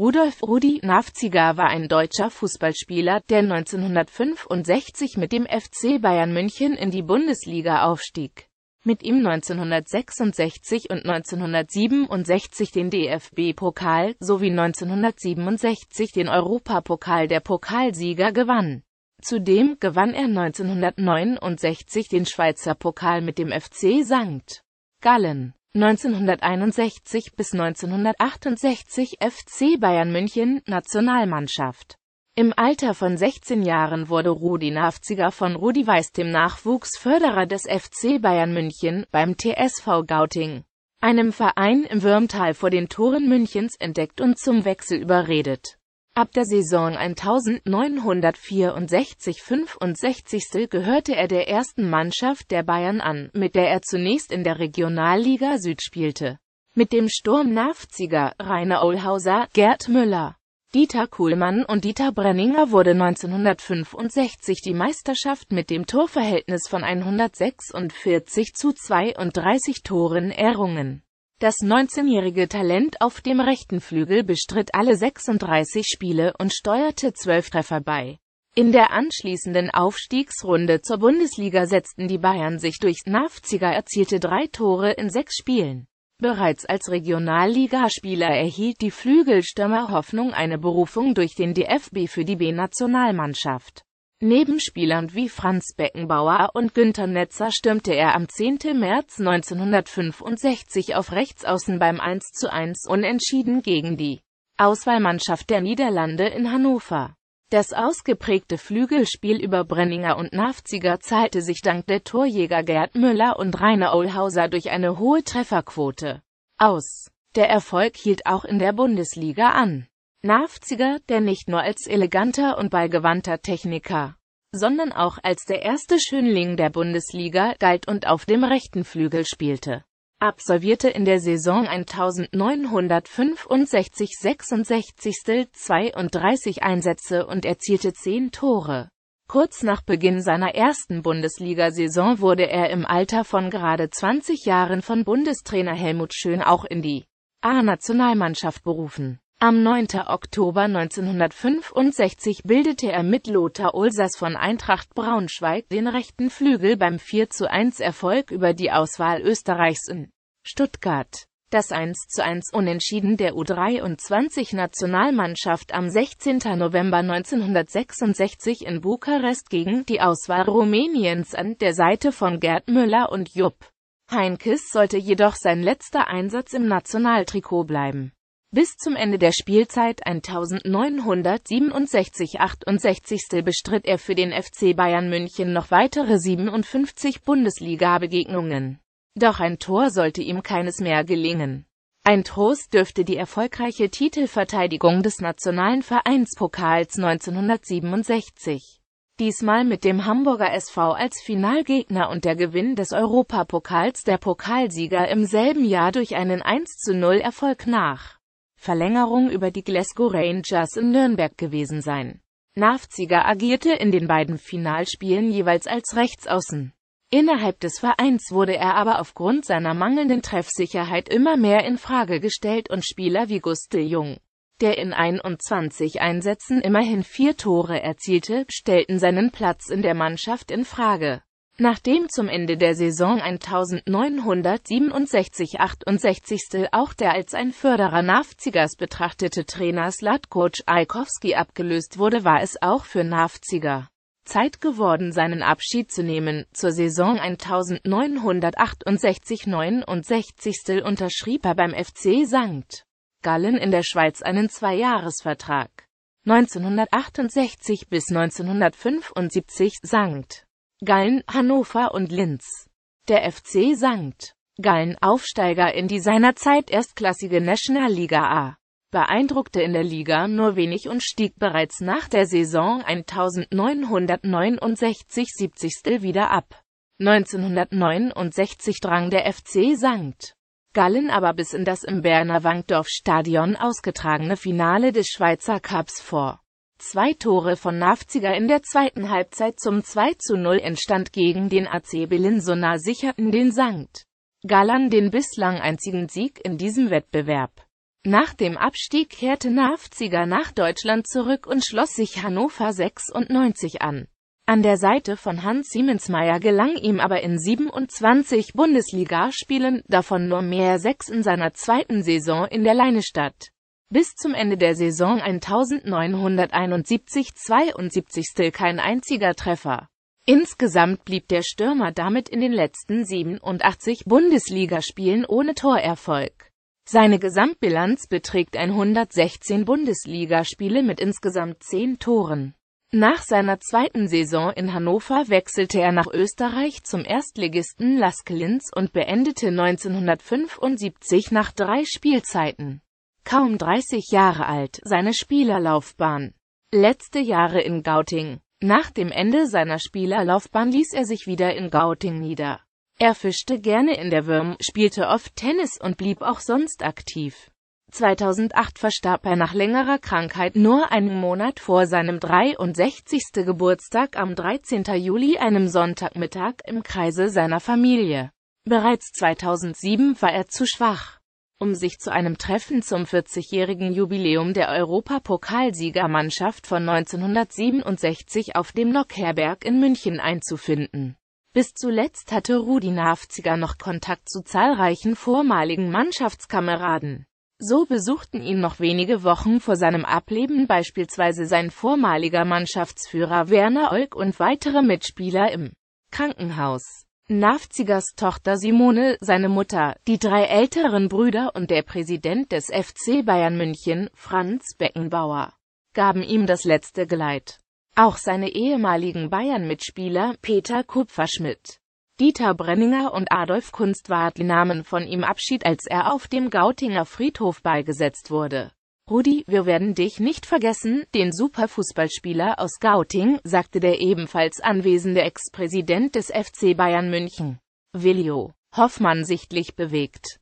Rudolf Rudi Nafziger war ein deutscher Fußballspieler, der 1965 mit dem FC Bayern München in die Bundesliga aufstieg. Mit ihm 1966 und 1967 den DFB-Pokal sowie 1967 den Europapokal der Pokalsieger gewann. Zudem gewann er 1969 den Schweizer Pokal mit dem FC St. Gallen. 1961 bis 1968 FC Bayern München, Nationalmannschaft. Im Alter von 16 Jahren wurde Rudi Nafziger von Rudi Weiß dem Nachwuchsförderer des FC Bayern München beim TSV Gauting, einem Verein im Würmtal vor den Toren Münchens entdeckt und zum Wechsel überredet. Ab der Saison 1964-65 gehörte er der ersten Mannschaft der Bayern an, mit der er zunächst in der Regionalliga Süd spielte. Mit dem Sturm Nafziger, Rainer Ohlhauser, Gerd Müller, Dieter Kuhlmann und Dieter Brenninger wurde 1965 die Meisterschaft mit dem Torverhältnis von 146 zu 32 Toren errungen. Das 19-jährige Talent auf dem rechten Flügel bestritt alle 36 Spiele und steuerte 12 Treffer bei. In der anschließenden Aufstiegsrunde zur Bundesliga setzten die Bayern sich durch. Nafziger erzielte drei Tore in sechs Spielen. Bereits als Regionalligaspieler erhielt die Flügelstürmer Hoffnung eine Berufung durch den DFB für die B-Nationalmannschaft. Neben Spielern wie Franz Beckenbauer und Günter Netzer stürmte er am 10. März 1965 auf Rechtsaußen beim 1 zu 1 Unentschieden gegen die Auswahlmannschaft der Niederlande in Hannover. Das ausgeprägte Flügelspiel über Brenninger und Nafziger zahlte sich dank der Torjäger Gerd Müller und Rainer Ohlhauser durch eine hohe Trefferquote aus. Der Erfolg hielt auch in der Bundesliga an. Nafziger, der nicht nur als eleganter und beigewandter Techniker, sondern auch als der erste Schönling der Bundesliga galt und auf dem rechten Flügel spielte, absolvierte in der Saison 1965-66 32 Einsätze und erzielte 10 Tore. Kurz nach Beginn seiner ersten Bundesliga-Saison wurde er im Alter von gerade 20 Jahren von Bundestrainer Helmut Schön auch in die A-Nationalmannschaft berufen. Am 9. Oktober 1965 bildete er mit Lothar Olsers von Eintracht Braunschweig den rechten Flügel beim 4 zu 1 erfolg über die Auswahl Österreichs in Stuttgart. Das 1 zu 1 Unentschieden der U23-Nationalmannschaft am 16. November 1966 in Bukarest gegen die Auswahl Rumäniens an der Seite von Gerd Müller und Jupp Heinkes sollte jedoch sein letzter Einsatz im Nationaltrikot bleiben bis zum Ende der Spielzeit 1967-68 bestritt er für den FC Bayern München noch weitere 57 Bundesliga-Begegnungen. Doch ein Tor sollte ihm keines mehr gelingen. Ein Trost dürfte die erfolgreiche Titelverteidigung des Nationalen Vereinspokals 1967. Diesmal mit dem Hamburger SV als Finalgegner und der Gewinn des Europapokals der Pokalsieger im selben Jahr durch einen 1 zu 0 Erfolg nach. Verlängerung über die Glasgow Rangers in Nürnberg gewesen sein. Nafziger agierte in den beiden Finalspielen jeweils als Rechtsaußen. Innerhalb des Vereins wurde er aber aufgrund seiner mangelnden Treffsicherheit immer mehr in Frage gestellt und Spieler wie Guste Jung, der in 21 Einsätzen immerhin vier Tore erzielte, stellten seinen Platz in der Mannschaft in Frage. Nachdem zum Ende der Saison 1967-68 auch der als ein Förderer Navzigas betrachtete Trainer Slatkoc Aikowski abgelöst wurde, war es auch für Navziger Zeit geworden, seinen Abschied zu nehmen. Zur Saison 1968-69 unterschrieb er beim FC St. Gallen in der Schweiz einen Zweijahresvertrag. 1968 bis 1975 St. Gallen, Hannover und Linz. Der FC St. Gallen Aufsteiger in die seinerzeit erstklassige Nationalliga A beeindruckte in der Liga nur wenig und stieg bereits nach der Saison 1969-70 wieder ab. 1969 drang der FC St. Gallen aber bis in das im Berner Wankdorf-Stadion ausgetragene Finale des Schweizer Cups vor. Zwei Tore von Nafziger in der zweiten Halbzeit zum 2 zu 0 entstand gegen den AC Bellinzona sicherten den St. Gallen den bislang einzigen Sieg in diesem Wettbewerb. Nach dem Abstieg kehrte Nafziger nach Deutschland zurück und schloss sich Hannover 96 an. An der Seite von Hans Siemensmeier gelang ihm aber in 27 Bundesligaspielen, davon nur mehr sechs in seiner zweiten Saison in der Leinestadt. Bis zum Ende der Saison 1971-72 kein einziger Treffer. Insgesamt blieb der Stürmer damit in den letzten 87 Bundesligaspielen ohne Torerfolg. Seine Gesamtbilanz beträgt 116 Bundesligaspiele mit insgesamt 10 Toren. Nach seiner zweiten Saison in Hannover wechselte er nach Österreich zum Erstligisten Lask Linz und beendete 1975 nach drei Spielzeiten kaum 30 Jahre alt, seine Spielerlaufbahn. Letzte Jahre in Gauting. Nach dem Ende seiner Spielerlaufbahn ließ er sich wieder in Gauting nieder. Er fischte gerne in der Würm, spielte oft Tennis und blieb auch sonst aktiv. 2008 verstarb er nach längerer Krankheit nur einen Monat vor seinem 63. Geburtstag am 13. Juli einem Sonntagmittag im Kreise seiner Familie. Bereits 2007 war er zu schwach um sich zu einem Treffen zum 40-jährigen Jubiläum der Europapokalsiegermannschaft von 1967 auf dem Nockherberg in München einzufinden. Bis zuletzt hatte Rudi Nafziger noch Kontakt zu zahlreichen vormaligen Mannschaftskameraden. So besuchten ihn noch wenige Wochen vor seinem Ableben beispielsweise sein vormaliger Mannschaftsführer Werner Olk und weitere Mitspieler im Krankenhaus. Nafzigers Tochter Simone, seine Mutter, die drei älteren Brüder und der Präsident des FC Bayern München, Franz Beckenbauer, gaben ihm das letzte Geleit. Auch seine ehemaligen Bayern-Mitspieler Peter Kupferschmidt, Dieter Brenninger und Adolf Kunstwart nahmen von ihm Abschied, als er auf dem Gautinger Friedhof beigesetzt wurde. Rudi, wir werden dich nicht vergessen, den Superfußballspieler aus Gauting, sagte der ebenfalls anwesende Ex-Präsident des FC Bayern München, Willio Hoffmann sichtlich bewegt.